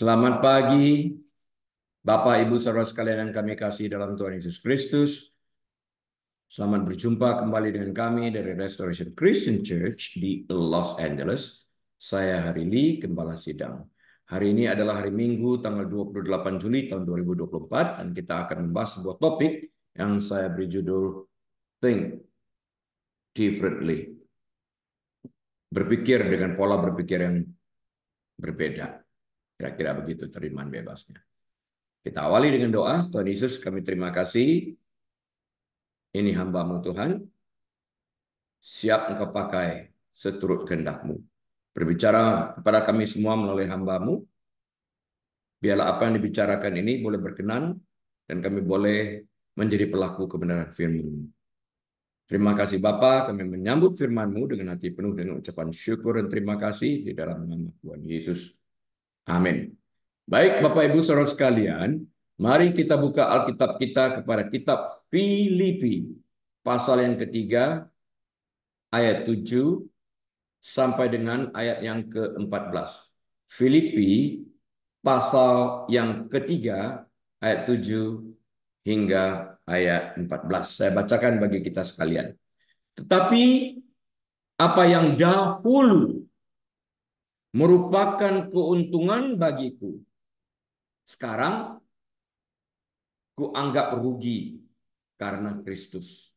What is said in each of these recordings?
Selamat pagi, Bapak, Ibu, saudara sekalian yang kami kasih dalam Tuhan Yesus Kristus. Selamat berjumpa kembali dengan kami dari Restoration Christian Church di Los Angeles. Saya Hari Lee Gembala Sidang. Hari ini adalah hari Minggu tanggal 28 Juli tahun 2024 dan kita akan membahas sebuah topik yang saya beri judul Think Differently. Berpikir dengan pola berpikir yang berbeda. Kira-kira begitu terimaan bebasnya. Kita awali dengan doa. Tuhan Yesus kami terima kasih. Ini hambamu Tuhan. Siap engkau pakai seturut kehendakmu. Berbicara kepada kami semua melalui hambamu. Biarlah apa yang dibicarakan ini boleh berkenan. Dan kami boleh menjadi pelaku kebenaran firman-Mu. Terima kasih Bapa, kami menyambut firman-Mu dengan hati penuh dengan ucapan syukur dan terima kasih di dalam nama Tuhan Yesus. Amin. Baik Bapak Ibu Saudara sekalian, mari kita buka Alkitab kita kepada kitab Filipi pasal yang ketiga ayat 7 sampai dengan ayat yang ke-14. Filipi pasal yang ketiga ayat 7 hingga ayat 14. Saya bacakan bagi kita sekalian. Tetapi apa yang dahulu merupakan keuntungan bagiku. Sekarang kuanggap rugi karena Kristus.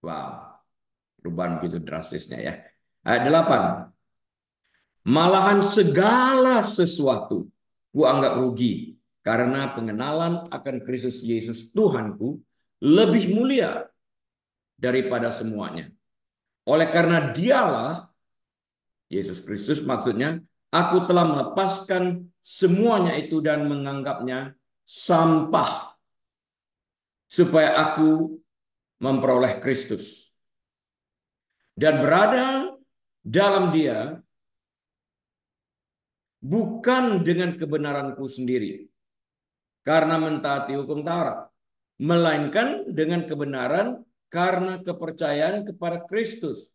Wow, perubahan begitu drastisnya ya. Ayat 8. Malahan segala sesuatu kuanggap rugi karena pengenalan akan Kristus Yesus Tuhanku lebih mulia daripada semuanya. Oleh karena dialah Yesus Kristus maksudnya, aku telah melepaskan semuanya itu dan menganggapnya sampah supaya aku memperoleh Kristus dan berada dalam dia bukan dengan kebenaranku sendiri karena mentaati hukum Taurat melainkan dengan kebenaran karena kepercayaan kepada Kristus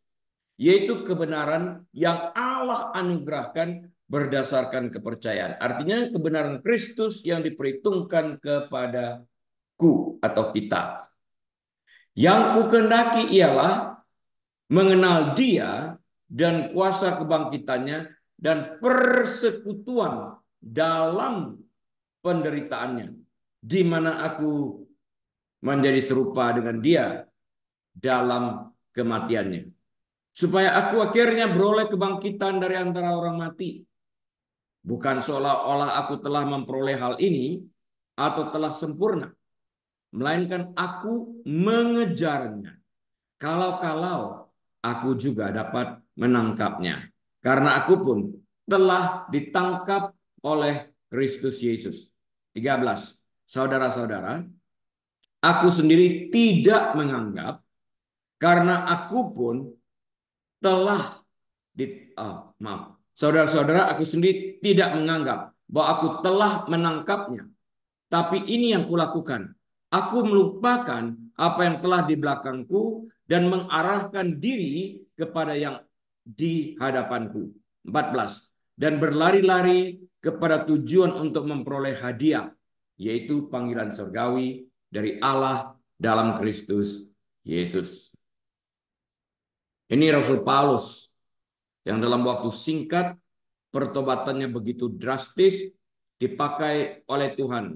yaitu kebenaran yang Allah anugerahkan berdasarkan kepercayaan. Artinya kebenaran Kristus yang diperhitungkan kepadaku atau kita. Yang kukendaki ialah mengenal dia dan kuasa kebangkitannya dan persekutuan dalam penderitaannya. Di mana aku menjadi serupa dengan dia dalam kematiannya Supaya aku akhirnya beroleh kebangkitan dari antara orang mati. Bukan seolah-olah aku telah memperoleh hal ini atau telah sempurna. Melainkan aku mengejarnya. Kalau-kalau aku juga dapat menangkapnya. Karena aku pun telah ditangkap oleh Kristus Yesus. 13. Saudara-saudara, aku sendiri tidak menganggap karena aku pun telah di, oh, maaf saudara-saudara aku sendiri tidak menganggap bahwa aku telah menangkapnya tapi ini yang kulakukan aku melupakan apa yang telah di belakangku dan mengarahkan diri kepada yang di hadapanku 14 dan berlari-lari kepada tujuan untuk memperoleh hadiah yaitu panggilan surgawi dari Allah dalam Kristus Yesus ini Rasul Paulus yang dalam waktu singkat pertobatannya begitu drastis dipakai oleh Tuhan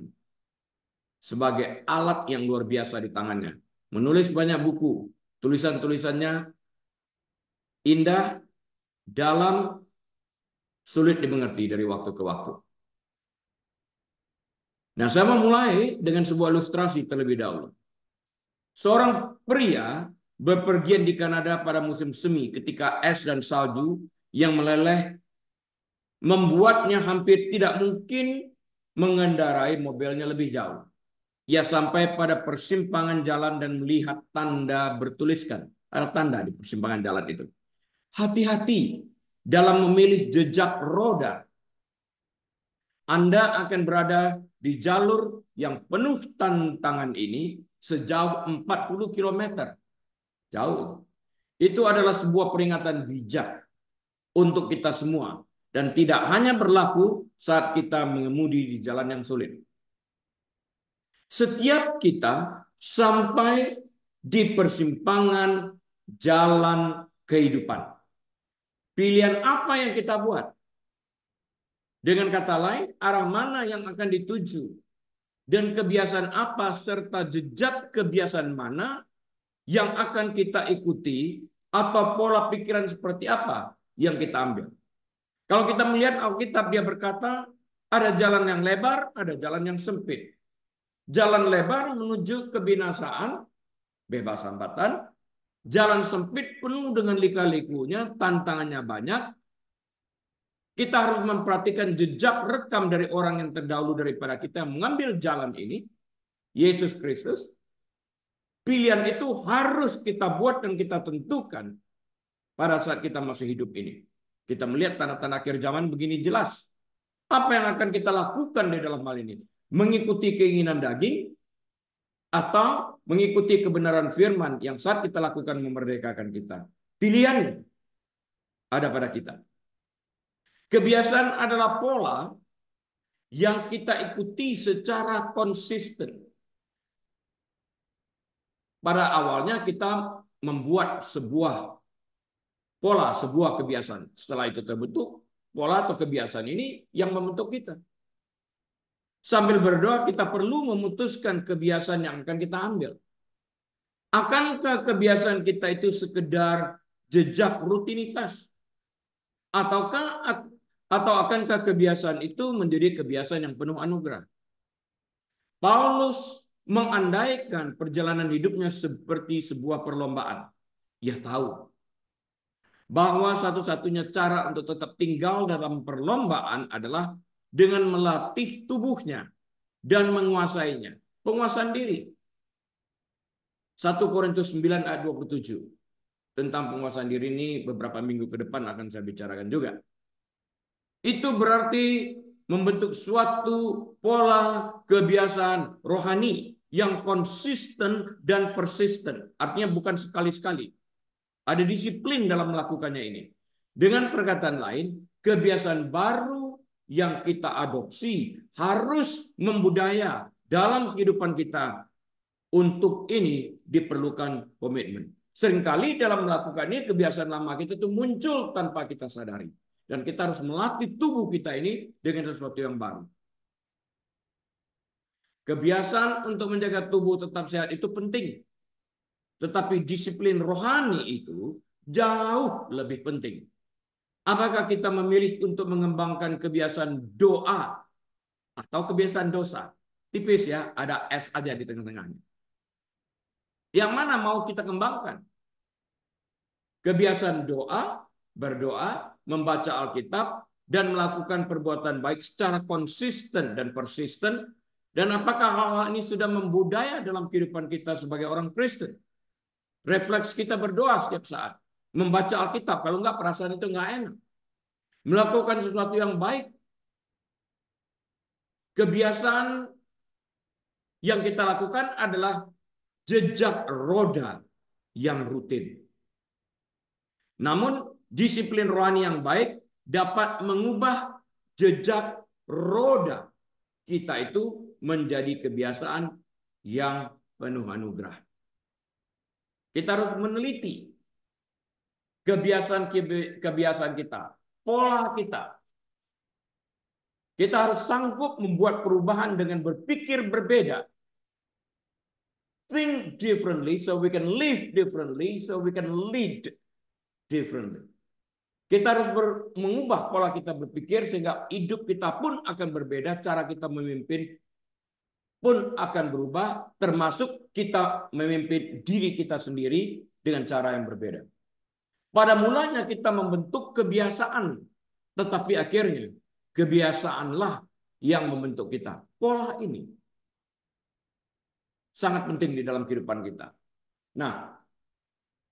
sebagai alat yang luar biasa di tangannya. Menulis banyak buku, tulisan-tulisannya indah, dalam, sulit dimengerti dari waktu ke waktu. Nah, saya memulai dengan sebuah ilustrasi terlebih dahulu. Seorang pria Berpergian di Kanada pada musim semi ketika es dan salju yang meleleh membuatnya hampir tidak mungkin mengendarai mobilnya lebih jauh. Ia sampai pada persimpangan jalan dan melihat tanda bertuliskan. Ada eh, tanda di persimpangan jalan itu. Hati-hati dalam memilih jejak roda. Anda akan berada di jalur yang penuh tantangan ini sejauh 40 km. Jauh. Itu adalah sebuah peringatan bijak untuk kita semua dan tidak hanya berlaku saat kita mengemudi di jalan yang sulit. Setiap kita sampai di persimpangan jalan kehidupan. Pilihan apa yang kita buat? Dengan kata lain, arah mana yang akan dituju? Dan kebiasaan apa serta jejak kebiasaan mana yang akan kita ikuti, apa pola pikiran seperti apa yang kita ambil. Kalau kita melihat Alkitab dia berkata, ada jalan yang lebar, ada jalan yang sempit. Jalan lebar menuju kebinasaan, bebas hambatan. Jalan sempit penuh dengan lika-likunya, tantangannya banyak. Kita harus memperhatikan jejak rekam dari orang yang terdahulu daripada kita yang mengambil jalan ini, Yesus Kristus. Pilihan itu harus kita buat dan kita tentukan pada saat kita masih hidup ini. Kita melihat tanda-tanda akhir zaman begini jelas. Apa yang akan kita lakukan di dalam hal ini? Mengikuti keinginan daging atau mengikuti kebenaran firman yang saat kita lakukan memerdekakan kita. Pilihan ada pada kita. Kebiasaan adalah pola yang kita ikuti secara konsisten pada awalnya kita membuat sebuah pola, sebuah kebiasaan. Setelah itu terbentuk, pola atau kebiasaan ini yang membentuk kita. Sambil berdoa kita perlu memutuskan kebiasaan yang akan kita ambil. Akankah kebiasaan kita itu sekedar jejak rutinitas? Ataukah atau akankah kebiasaan itu menjadi kebiasaan yang penuh anugerah? Paulus mengandaikan perjalanan hidupnya seperti sebuah perlombaan. Ia tahu bahwa satu-satunya cara untuk tetap tinggal dalam perlombaan adalah dengan melatih tubuhnya dan menguasainya. Penguasaan diri. 1 Korintus 9 ayat 27. Tentang penguasaan diri ini beberapa minggu ke depan akan saya bicarakan juga. Itu berarti membentuk suatu pola kebiasaan rohani yang konsisten dan persisten. Artinya bukan sekali-sekali. Ada disiplin dalam melakukannya ini. Dengan perkataan lain, kebiasaan baru yang kita adopsi harus membudaya dalam kehidupan kita. Untuk ini diperlukan komitmen. Seringkali dalam melakukan ini kebiasaan lama kita itu muncul tanpa kita sadari. Dan kita harus melatih tubuh kita ini dengan sesuatu yang baru. Kebiasaan untuk menjaga tubuh tetap sehat itu penting. Tetapi disiplin rohani itu jauh lebih penting. Apakah kita memilih untuk mengembangkan kebiasaan doa atau kebiasaan dosa? Tipis ya, ada S aja di tengah-tengahnya. Yang mana mau kita kembangkan? Kebiasaan doa, berdoa, membaca Alkitab, dan melakukan perbuatan baik secara konsisten dan persisten dan apakah hal-hal ini sudah membudaya dalam kehidupan kita sebagai orang Kristen? Refleks kita berdoa setiap saat. Membaca Alkitab. Kalau enggak perasaan itu enggak enak. Melakukan sesuatu yang baik. Kebiasaan yang kita lakukan adalah jejak roda yang rutin. Namun disiplin rohani yang baik dapat mengubah jejak roda kita itu menjadi kebiasaan yang penuh anugerah. Kita harus meneliti kebiasaan kebiasaan kita, pola kita. Kita harus sanggup membuat perubahan dengan berpikir berbeda. Think differently so we can live differently so we can lead differently. Kita harus mengubah pola kita berpikir sehingga hidup kita pun akan berbeda, cara kita memimpin pun akan berubah, termasuk kita memimpin diri kita sendiri dengan cara yang berbeda. Pada mulanya kita membentuk kebiasaan, tetapi akhirnya kebiasaanlah yang membentuk kita. Pola ini sangat penting di dalam kehidupan kita. Nah,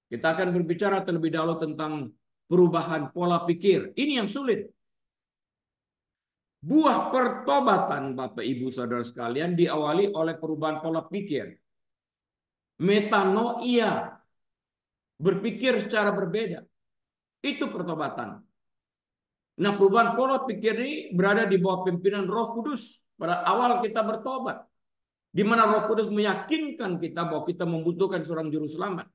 kita akan berbicara terlebih dahulu tentang perubahan pola pikir. Ini yang sulit. Buah pertobatan Bapak Ibu Saudara sekalian diawali oleh perubahan pola pikir. Metanoia. Berpikir secara berbeda. Itu pertobatan. Nah perubahan pola pikir ini berada di bawah pimpinan roh kudus. Pada awal kita bertobat. Di mana roh kudus meyakinkan kita bahwa kita membutuhkan seorang juru selamat.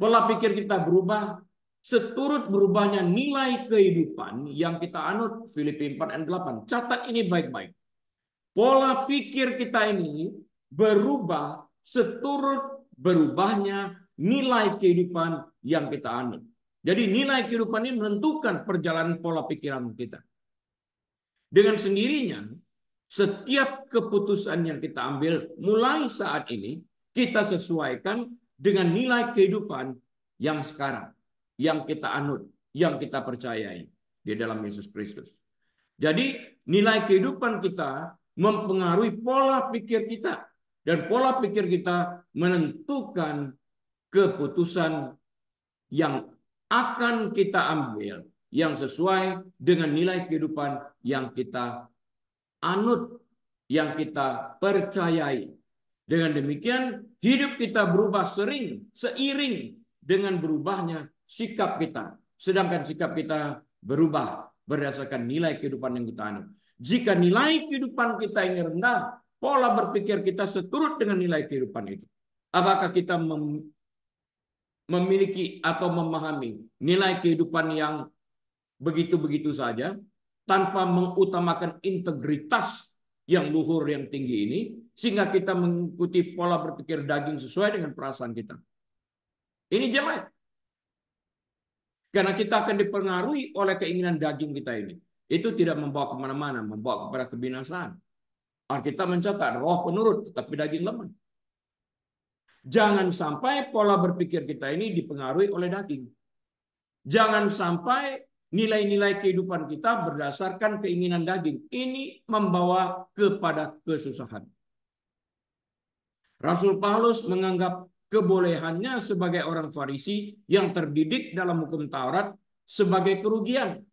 Pola pikir kita berubah, seturut berubahnya nilai kehidupan yang kita anut Filipi 4 dan 8. Catat ini baik-baik. Pola pikir kita ini berubah seturut berubahnya nilai kehidupan yang kita anut. Jadi nilai kehidupan ini menentukan perjalanan pola pikiran kita. Dengan sendirinya, setiap keputusan yang kita ambil mulai saat ini kita sesuaikan dengan nilai kehidupan yang sekarang yang kita anut, yang kita percayai di dalam Yesus Kristus. Jadi nilai kehidupan kita mempengaruhi pola pikir kita dan pola pikir kita menentukan keputusan yang akan kita ambil yang sesuai dengan nilai kehidupan yang kita anut, yang kita percayai. Dengan demikian, hidup kita berubah sering, seiring dengan berubahnya sikap kita. Sedangkan sikap kita berubah berdasarkan nilai kehidupan yang kita anut. Jika nilai kehidupan kita ini rendah, pola berpikir kita seturut dengan nilai kehidupan itu. Apakah kita mem memiliki atau memahami nilai kehidupan yang begitu-begitu saja tanpa mengutamakan integritas yang luhur yang tinggi ini sehingga kita mengikuti pola berpikir daging sesuai dengan perasaan kita. Ini jemaat. Karena kita akan dipengaruhi oleh keinginan daging kita ini. Itu tidak membawa kemana-mana, membawa kepada kebinasaan. Alkitab mencatat roh penurut, tapi daging lemah. Jangan sampai pola berpikir kita ini dipengaruhi oleh daging. Jangan sampai nilai-nilai kehidupan kita berdasarkan keinginan daging. Ini membawa kepada kesusahan. Rasul Paulus menganggap kebolehannya sebagai orang Farisi yang terdidik dalam hukum Taurat sebagai kerugian.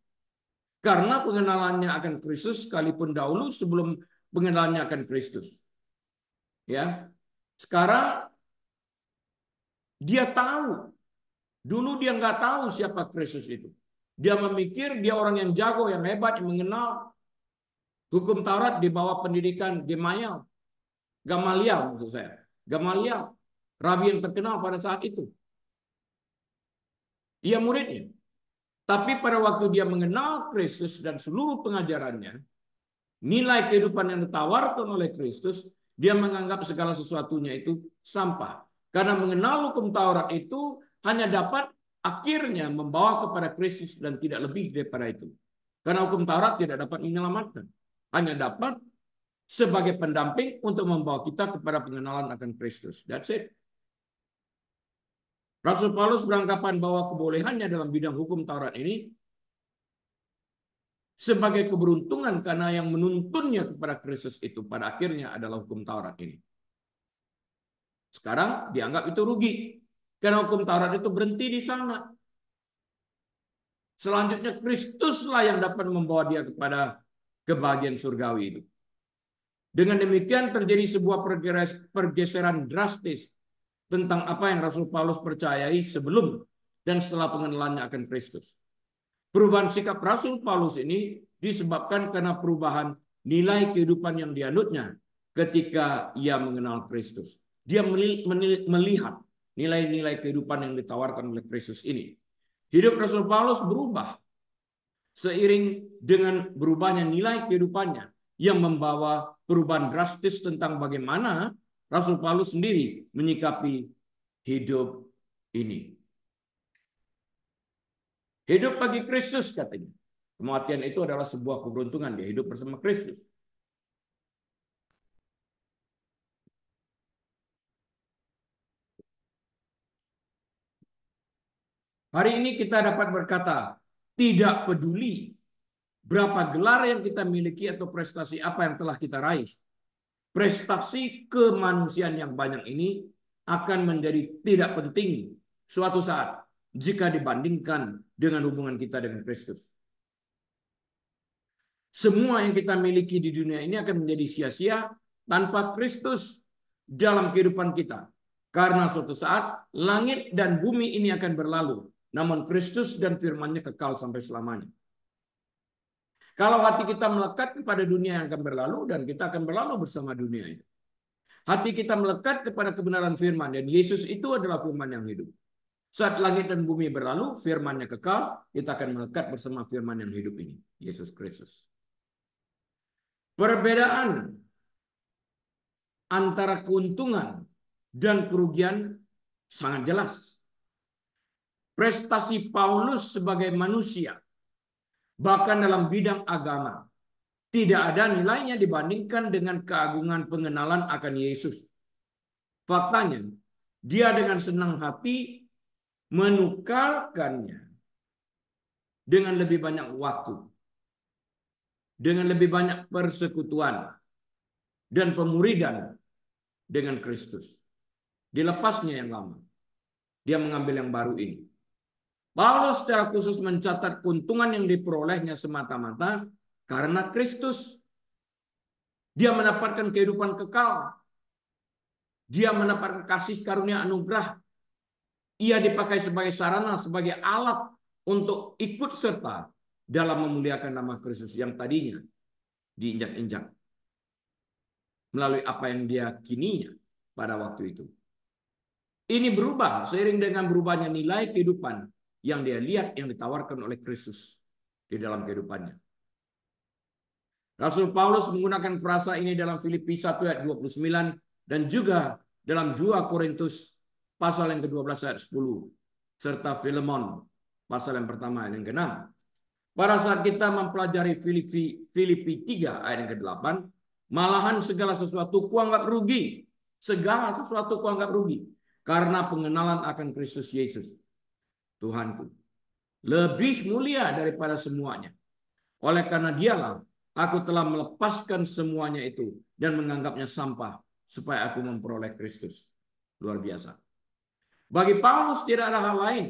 Karena pengenalannya akan Kristus sekalipun dahulu sebelum pengenalannya akan Kristus. Ya. Sekarang dia tahu. Dulu dia nggak tahu siapa Kristus itu. Dia memikir dia orang yang jago, yang hebat, yang mengenal hukum Taurat di bawah pendidikan Gemayel. Gamaliel maksud saya. Gamaliel. Rabi yang terkenal pada saat itu. Ia muridnya. Tapi pada waktu dia mengenal Kristus dan seluruh pengajarannya, nilai kehidupan yang ditawarkan oleh Kristus, dia menganggap segala sesuatunya itu sampah. Karena mengenal hukum Taurat itu hanya dapat akhirnya membawa kepada Kristus dan tidak lebih daripada itu. Karena hukum Taurat tidak dapat menyelamatkan. Hanya dapat sebagai pendamping untuk membawa kita kepada pengenalan akan Kristus. That's it. Rasul Paulus beranggapan bahwa kebolehannya dalam bidang hukum Taurat ini sebagai keberuntungan karena yang menuntunnya kepada Kristus itu pada akhirnya adalah hukum Taurat ini. Sekarang dianggap itu rugi karena hukum Taurat itu berhenti di sana. Selanjutnya Kristuslah yang dapat membawa dia kepada kebahagiaan surgawi itu. Dengan demikian terjadi sebuah pergeseran drastis tentang apa yang Rasul Paulus percayai sebelum dan setelah pengenalannya akan Kristus. Perubahan sikap Rasul Paulus ini disebabkan karena perubahan nilai kehidupan yang dianutnya ketika ia mengenal Kristus. Dia melihat nilai-nilai kehidupan yang ditawarkan oleh Kristus ini. Hidup Rasul Paulus berubah seiring dengan berubahnya nilai kehidupannya yang membawa perubahan drastis tentang bagaimana Rasul Paulus sendiri menyikapi hidup ini. Hidup bagi Kristus katanya. Kematian itu adalah sebuah keberuntungan dia hidup bersama Kristus. Hari ini kita dapat berkata, tidak peduli berapa gelar yang kita miliki atau prestasi apa yang telah kita raih prestasi kemanusiaan yang banyak ini akan menjadi tidak penting suatu saat jika dibandingkan dengan hubungan kita dengan Kristus. Semua yang kita miliki di dunia ini akan menjadi sia-sia tanpa Kristus dalam kehidupan kita. Karena suatu saat langit dan bumi ini akan berlalu. Namun Kristus dan Firman-Nya kekal sampai selamanya. Kalau hati kita melekat kepada dunia yang akan berlalu dan kita akan berlalu bersama dunia itu. Hati kita melekat kepada kebenaran firman dan Yesus itu adalah firman yang hidup. Saat langit dan bumi berlalu, firmannya kekal, kita akan melekat bersama firman yang hidup ini, Yesus Kristus. Perbedaan antara keuntungan dan kerugian sangat jelas. Prestasi Paulus sebagai manusia bahkan dalam bidang agama. Tidak ada nilainya dibandingkan dengan keagungan pengenalan akan Yesus. Faktanya, dia dengan senang hati menukarkannya dengan lebih banyak waktu, dengan lebih banyak persekutuan dan pemuridan dengan Kristus. Dilepasnya yang lama, dia mengambil yang baru ini. Paulus secara khusus mencatat keuntungan yang diperolehnya semata-mata karena Kristus. Dia mendapatkan kehidupan kekal. Dia mendapatkan kasih karunia anugerah. Ia dipakai sebagai sarana, sebagai alat untuk ikut serta dalam memuliakan nama Kristus yang tadinya diinjak-injak melalui apa yang dia diakininya pada waktu itu. Ini berubah seiring dengan berubahnya nilai kehidupan yang dia lihat yang ditawarkan oleh Kristus di dalam kehidupannya. Rasul Paulus menggunakan frasa ini dalam Filipi 1 ayat 29 dan juga dalam 2 Korintus pasal yang ke-12 ayat 10 serta Filemon pasal yang pertama ayat yang ke-6. Pada saat kita mempelajari Filipi, Filipi 3 ayat yang ke-8, malahan segala sesuatu kuanggap rugi. Segala sesuatu kuanggap rugi. Karena pengenalan akan Kristus Yesus Tuhanku. Lebih mulia daripada semuanya. Oleh karena dialah aku telah melepaskan semuanya itu dan menganggapnya sampah supaya aku memperoleh Kristus. Luar biasa. Bagi Paulus tidak ada hal lain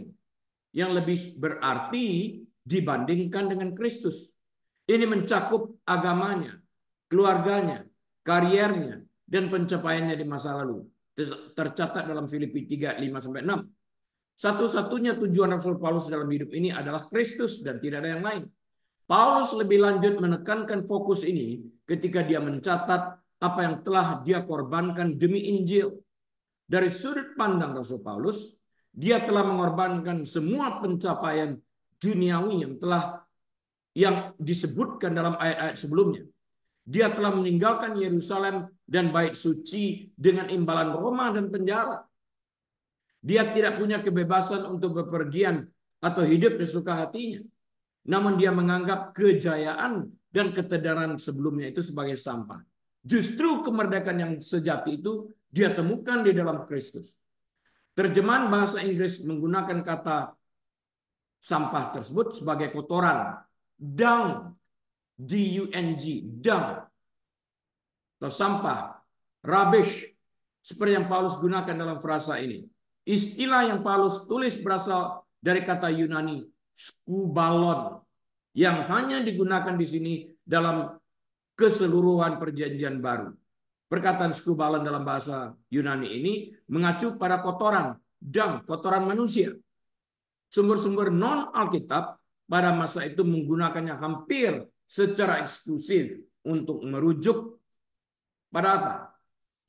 yang lebih berarti dibandingkan dengan Kristus. Ini mencakup agamanya, keluarganya, kariernya, dan pencapaiannya di masa lalu. Tercatat dalam Filipi 3, 5 6. Satu-satunya tujuan Rasul Paulus dalam hidup ini adalah Kristus dan tidak ada yang lain. Paulus lebih lanjut menekankan fokus ini ketika dia mencatat apa yang telah dia korbankan demi Injil. Dari sudut pandang Rasul Paulus, dia telah mengorbankan semua pencapaian duniawi yang telah yang disebutkan dalam ayat-ayat sebelumnya. Dia telah meninggalkan Yerusalem dan bait suci dengan imbalan Roma dan penjara. Dia tidak punya kebebasan untuk bepergian atau hidup sesuka hatinya. Namun dia menganggap kejayaan dan ketedaran sebelumnya itu sebagai sampah. Justru kemerdekaan yang sejati itu dia temukan di dalam Kristus. Terjemahan bahasa Inggris menggunakan kata sampah tersebut sebagai kotoran. Dung. D-U-N-G. Dung. Atau sampah. Rubbish. Seperti yang Paulus gunakan dalam frasa ini. Istilah yang Paulus tulis berasal dari kata Yunani skubalon yang hanya digunakan di sini dalam keseluruhan perjanjian baru. Perkataan skubalon dalam bahasa Yunani ini mengacu pada kotoran dan kotoran manusia. Sumber-sumber non Alkitab pada masa itu menggunakannya hampir secara eksklusif untuk merujuk pada apa?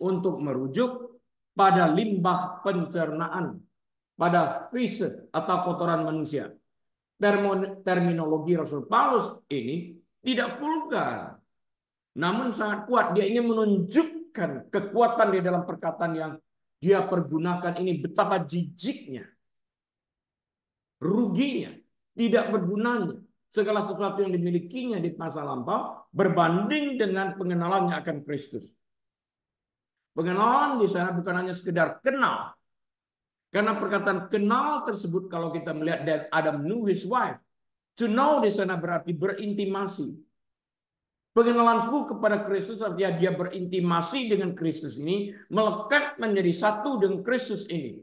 Untuk merujuk pada limbah pencernaan, pada fisik atau kotoran manusia. terminologi Rasul Paulus ini tidak vulgar. Namun sangat kuat. Dia ingin menunjukkan kekuatan di dalam perkataan yang dia pergunakan ini. Betapa jijiknya. Ruginya. Tidak bergunanya. Segala sesuatu yang dimilikinya di masa lampau berbanding dengan pengenalannya akan Kristus. Pengenalan di sana bukan hanya sekedar kenal. Karena perkataan kenal tersebut kalau kita melihat dari Adam knew his wife. To know di sana berarti berintimasi. Pengenalanku kepada Kristus artinya dia berintimasi dengan Kristus ini melekat menjadi satu dengan Kristus ini.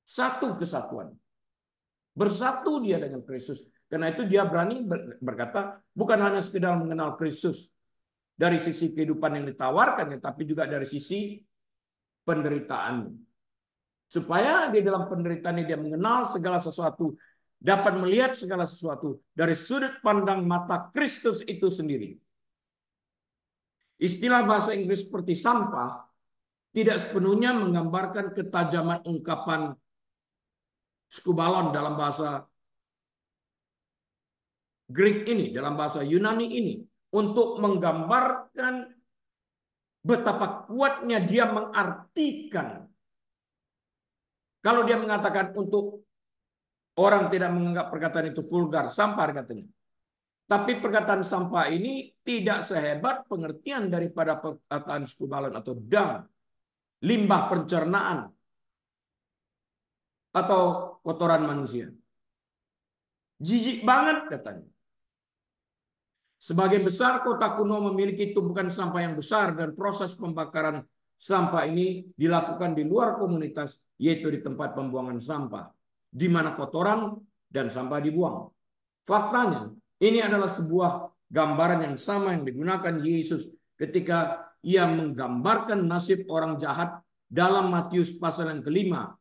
Satu kesatuan. Bersatu dia dengan Kristus. Karena itu dia berani berkata bukan hanya sekedar mengenal Kristus, dari sisi kehidupan yang ditawarkannya, tapi juga dari sisi penderitaan, Supaya di dalam penderitaan ini dia mengenal segala sesuatu, dapat melihat segala sesuatu dari sudut pandang mata Kristus itu sendiri. Istilah bahasa Inggris seperti sampah tidak sepenuhnya menggambarkan ketajaman ungkapan skubalon dalam bahasa Greek ini, dalam bahasa Yunani ini untuk menggambarkan betapa kuatnya dia mengartikan. Kalau dia mengatakan untuk orang tidak menganggap perkataan itu vulgar, sampah katanya. Tapi perkataan sampah ini tidak sehebat pengertian daripada perkataan skubalan atau dam, limbah pencernaan, atau kotoran manusia. Jijik banget katanya. Sebagian besar kota kuno memiliki tumpukan sampah yang besar dan proses pembakaran sampah ini dilakukan di luar komunitas yaitu di tempat pembuangan sampah di mana kotoran dan sampah dibuang. Faktanya ini adalah sebuah gambaran yang sama yang digunakan Yesus ketika ia menggambarkan nasib orang jahat dalam Matius pasal yang kelima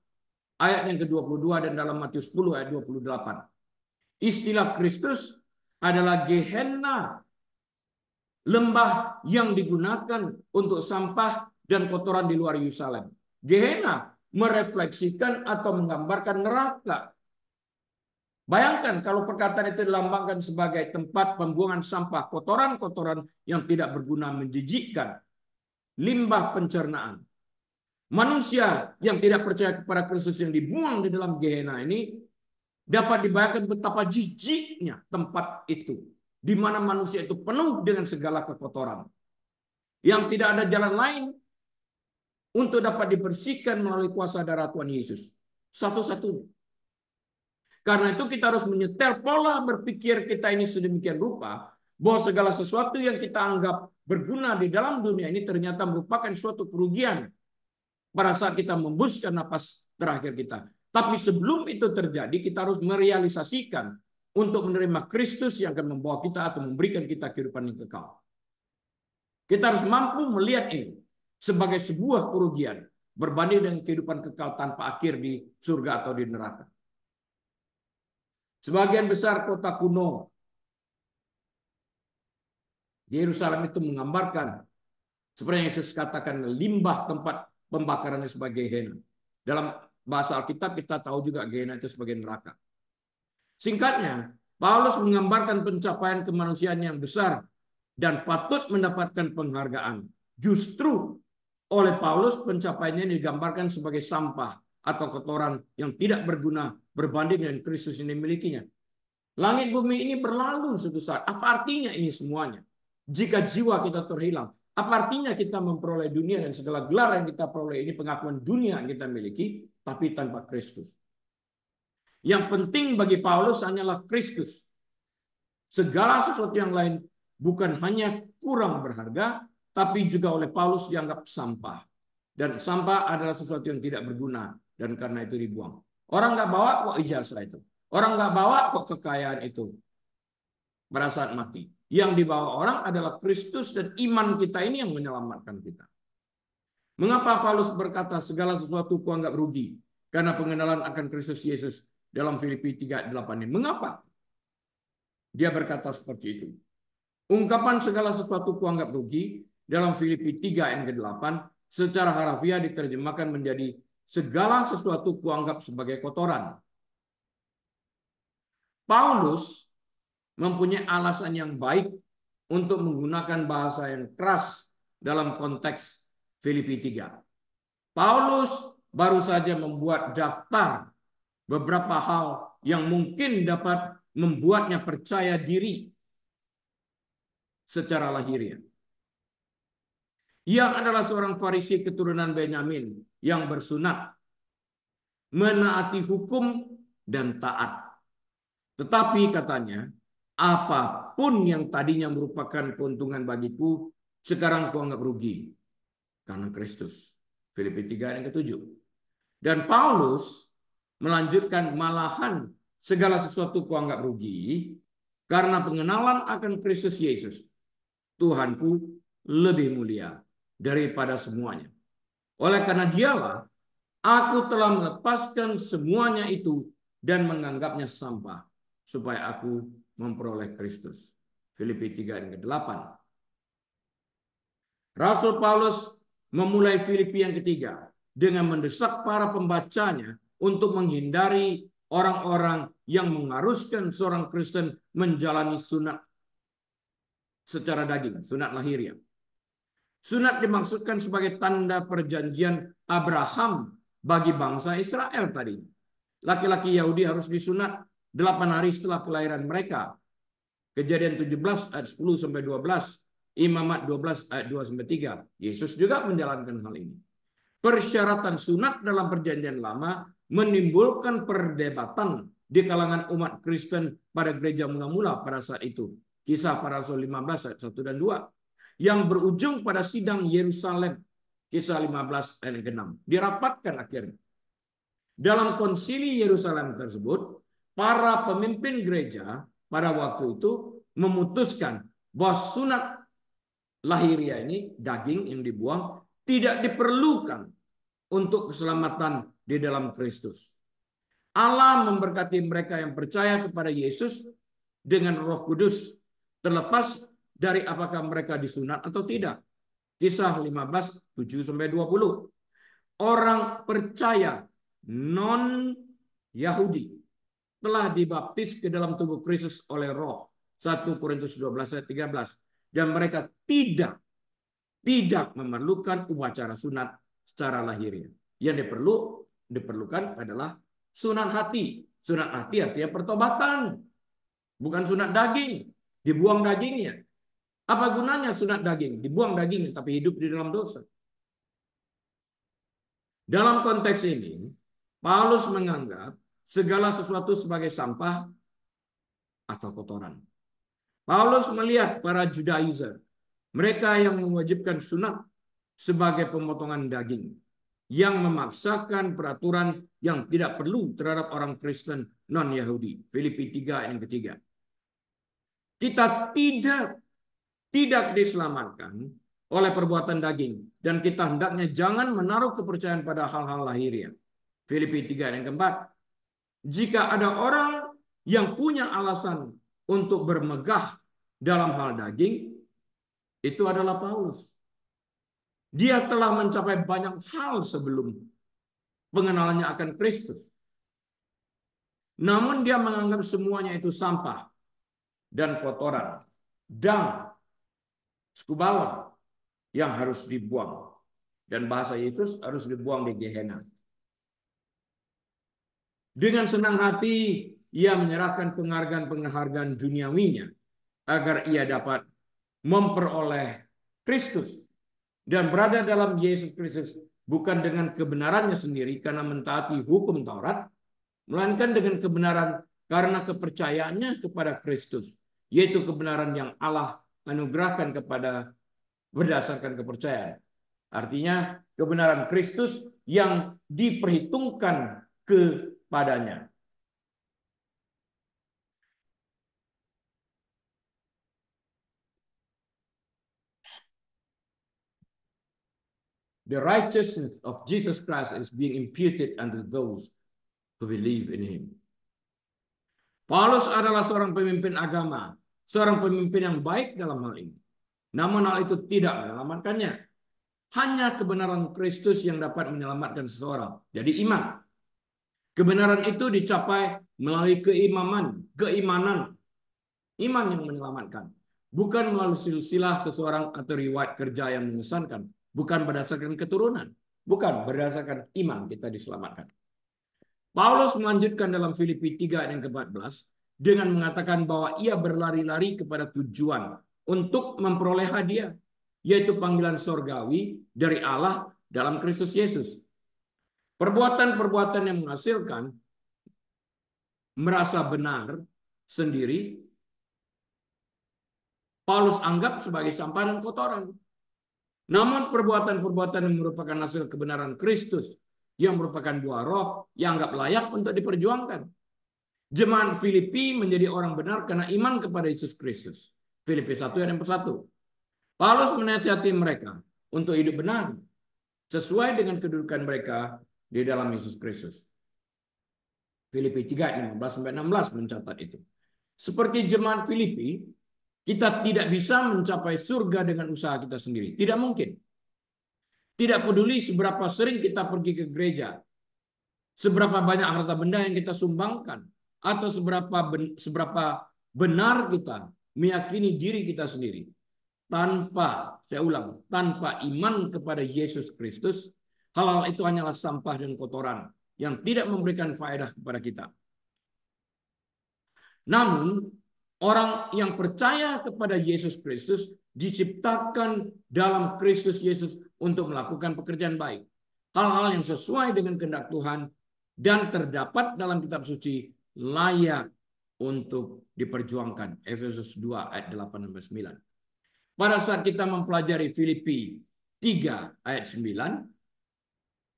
ayat yang ke-22 dan dalam Matius 10 ayat 28. Istilah Kristus adalah Gehenna, lembah yang digunakan untuk sampah dan kotoran di luar Yerusalem. Gehenna merefleksikan atau menggambarkan neraka. Bayangkan kalau perkataan itu dilambangkan sebagai tempat pembuangan sampah kotoran-kotoran yang tidak berguna menjijikkan. Limbah pencernaan. Manusia yang tidak percaya kepada Kristus yang dibuang di dalam Gehenna ini Dapat dibayangkan betapa jijiknya tempat itu. Di mana manusia itu penuh dengan segala kekotoran. Yang tidak ada jalan lain untuk dapat dibersihkan melalui kuasa darah Tuhan Yesus. Satu-satunya. Karena itu kita harus menyetel pola berpikir kita ini sedemikian rupa bahwa segala sesuatu yang kita anggap berguna di dalam dunia ini ternyata merupakan suatu kerugian pada saat kita membuskan napas terakhir kita. Tapi sebelum itu terjadi, kita harus merealisasikan untuk menerima Kristus yang akan membawa kita atau memberikan kita kehidupan yang kekal. Kita harus mampu melihat ini sebagai sebuah kerugian berbanding dengan kehidupan kekal tanpa akhir di surga atau di neraka. Sebagian besar kota kuno Yerusalem itu menggambarkan seperti yang saya katakan limbah tempat pembakarannya sebagai hena. Dalam bahasa Alkitab kita tahu juga Gehenna itu sebagai neraka. Singkatnya, Paulus menggambarkan pencapaian kemanusiaan yang besar dan patut mendapatkan penghargaan. Justru oleh Paulus pencapaiannya digambarkan sebagai sampah atau kotoran yang tidak berguna berbanding dengan Kristus yang dimilikinya. Langit bumi ini berlalu suatu saat. Apa artinya ini semuanya? Jika jiwa kita terhilang, apa artinya kita memperoleh dunia dan segala gelar yang kita peroleh ini pengakuan dunia yang kita miliki, tapi tanpa Kristus. Yang penting bagi Paulus hanyalah Kristus. Segala sesuatu yang lain bukan hanya kurang berharga, tapi juga oleh Paulus dianggap sampah. Dan sampah adalah sesuatu yang tidak berguna dan karena itu dibuang. Orang nggak bawa kok ijazah itu. Orang nggak bawa kok kekayaan itu. merasa mati. Yang dibawa orang adalah Kristus dan iman kita ini yang menyelamatkan kita. Mengapa Paulus berkata segala sesuatu ku anggap rugi? Karena pengenalan akan Kristus Yesus dalam Filipi 3:8 ini. Mengapa? Dia berkata seperti itu. Ungkapan segala sesuatu ku anggap rugi dalam Filipi 3 ayat ke-8 secara harafiah diterjemahkan menjadi segala sesuatu ku anggap sebagai kotoran. Paulus mempunyai alasan yang baik untuk menggunakan bahasa yang keras dalam konteks Filipi 3. Paulus baru saja membuat daftar beberapa hal yang mungkin dapat membuatnya percaya diri secara lahiriah. Yang adalah seorang Farisi keturunan Benyamin yang bersunat, menaati hukum dan taat. Tetapi katanya, apapun yang tadinya merupakan keuntungan bagiku, sekarang kuanggap rugi karena Kristus. Filipi 3 ayat yang ketujuh. Dan Paulus melanjutkan malahan segala sesuatu ku anggap rugi karena pengenalan akan Kristus Yesus. Tuhanku lebih mulia daripada semuanya. Oleh karena dialah aku telah melepaskan semuanya itu dan menganggapnya sampah supaya aku memperoleh Kristus. Filipi 3 ayat kedelapan 8 Rasul Paulus memulai Filipi yang ketiga dengan mendesak para pembacanya untuk menghindari orang-orang yang mengharuskan seorang Kristen menjalani sunat secara daging, sunat lahirnya. Sunat dimaksudkan sebagai tanda perjanjian Abraham bagi bangsa Israel tadi. Laki-laki Yahudi harus disunat delapan hari setelah kelahiran mereka. Kejadian 17 ayat 10 sampai 12 Imamat 12 ayat 2 sampai 3. Yesus juga menjalankan hal ini. Persyaratan sunat dalam perjanjian lama menimbulkan perdebatan di kalangan umat Kristen pada gereja mula-mula pada saat itu. Kisah para rasul 15 ayat 1 dan 2 yang berujung pada sidang Yerusalem kisah 15 ayat 6 dirapatkan akhirnya. Dalam konsili Yerusalem tersebut, para pemimpin gereja pada waktu itu memutuskan bahwa sunat lahiria ini daging yang dibuang tidak diperlukan untuk keselamatan di dalam Kristus. Allah memberkati mereka yang percaya kepada Yesus dengan Roh Kudus terlepas dari apakah mereka disunat atau tidak. Kisah 15 7 sampai 20. Orang percaya non Yahudi telah dibaptis ke dalam tubuh Kristus oleh Roh. 1 Korintus 12 ayat 13 dan mereka tidak tidak memerlukan upacara sunat secara lahirnya. Yang diperlu diperlukan adalah sunat hati. Sunat hati artinya pertobatan, bukan sunat daging. Dibuang dagingnya. Apa gunanya sunat daging? Dibuang dagingnya tapi hidup di dalam dosa. Dalam konteks ini, Paulus menganggap segala sesuatu sebagai sampah atau kotoran. Paulus melihat para Judaizer, mereka yang mewajibkan sunat sebagai pemotongan daging, yang memaksakan peraturan yang tidak perlu terhadap orang Kristen non-Yahudi. Filipi 3 yang ketiga. Kita tidak tidak diselamatkan oleh perbuatan daging dan kita hendaknya jangan menaruh kepercayaan pada hal-hal lahiriah. Filipi 3 yang keempat. Jika ada orang yang punya alasan untuk bermegah dalam hal daging itu adalah Paulus. Dia telah mencapai banyak hal sebelum pengenalannya akan Kristus. Namun dia menganggap semuanya itu sampah dan kotoran dan skubalon yang harus dibuang. Dan bahasa Yesus harus dibuang di Gehenna. Dengan senang hati ia menyerahkan penghargaan-penghargaan duniawinya agar ia dapat memperoleh Kristus dan berada dalam Yesus Kristus bukan dengan kebenarannya sendiri karena mentaati hukum Taurat melainkan dengan kebenaran karena kepercayaannya kepada Kristus yaitu kebenaran yang Allah anugerahkan kepada berdasarkan kepercayaan artinya kebenaran Kristus yang diperhitungkan kepadanya The righteousness of Jesus Christ is being imputed unto those who believe in him. Paulus adalah seorang pemimpin agama, seorang pemimpin yang baik dalam hal ini. Namun hal itu tidak menyelamatkannya. Hanya kebenaran Kristus yang dapat menyelamatkan seseorang. Jadi iman. Kebenaran itu dicapai melalui keimaman, keimanan. Iman yang menyelamatkan. Bukan melalui silsilah seseorang atau riwayat kerja yang mengesankan bukan berdasarkan keturunan, bukan berdasarkan iman kita diselamatkan. Paulus melanjutkan dalam Filipi 3 ayat yang ke-14 dengan mengatakan bahwa ia berlari-lari kepada tujuan untuk memperoleh hadiah, yaitu panggilan sorgawi dari Allah dalam Kristus Yesus. Perbuatan-perbuatan yang menghasilkan merasa benar sendiri, Paulus anggap sebagai sampah dan kotoran namun perbuatan-perbuatan yang merupakan hasil kebenaran Kristus yang merupakan buah roh yang anggap layak untuk diperjuangkan. Jemaat Filipi menjadi orang benar karena iman kepada Yesus Kristus. Filipi 1 ayat yang persatu. Paulus menasihati mereka untuk hidup benar sesuai dengan kedudukan mereka di dalam Yesus Kristus. Filipi 3 ayat 15 sampai 16 mencatat itu. Seperti jemaat Filipi, kita tidak bisa mencapai surga dengan usaha kita sendiri. Tidak mungkin. Tidak peduli seberapa sering kita pergi ke gereja, seberapa banyak harta benda yang kita sumbangkan, atau seberapa ben, seberapa benar kita meyakini diri kita sendiri. Tanpa, saya ulang, tanpa iman kepada Yesus Kristus, halal itu hanyalah sampah dan kotoran yang tidak memberikan faedah kepada kita. Namun, Orang yang percaya kepada Yesus Kristus diciptakan dalam Kristus Yesus untuk melakukan pekerjaan baik. Hal-hal yang sesuai dengan kehendak Tuhan dan terdapat dalam kitab suci layak untuk diperjuangkan. Efesus 2 ayat 8 9. Pada saat kita mempelajari Filipi 3 ayat 9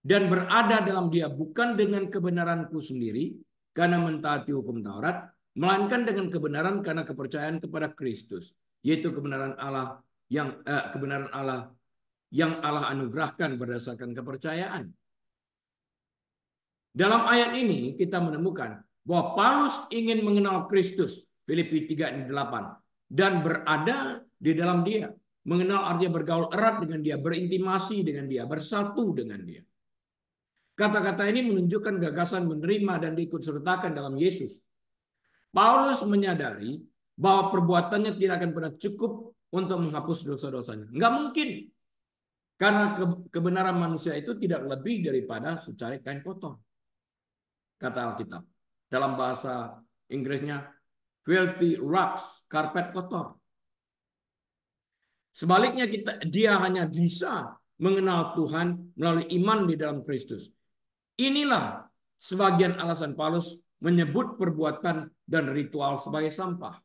dan berada dalam dia bukan dengan kebenaranku sendiri karena mentaati hukum Taurat melainkan dengan kebenaran karena kepercayaan kepada Kristus, yaitu kebenaran Allah yang eh, kebenaran Allah yang Allah anugerahkan berdasarkan kepercayaan. Dalam ayat ini kita menemukan bahwa Paulus ingin mengenal Kristus, Filipi 3:8 dan berada di dalam dia. Mengenal artinya bergaul erat dengan dia, berintimasi dengan dia, bersatu dengan dia. Kata-kata ini menunjukkan gagasan menerima dan diikutsertakan dalam Yesus Paulus menyadari bahwa perbuatannya tidak akan pernah cukup untuk menghapus dosa-dosanya. Nggak mungkin. Karena kebenaran manusia itu tidak lebih daripada secara kain kotor. Kata Alkitab. Dalam bahasa Inggrisnya, filthy rugs, karpet kotor. Sebaliknya kita dia hanya bisa mengenal Tuhan melalui iman di dalam Kristus. Inilah sebagian alasan Paulus menyebut perbuatan dan ritual sebagai sampah.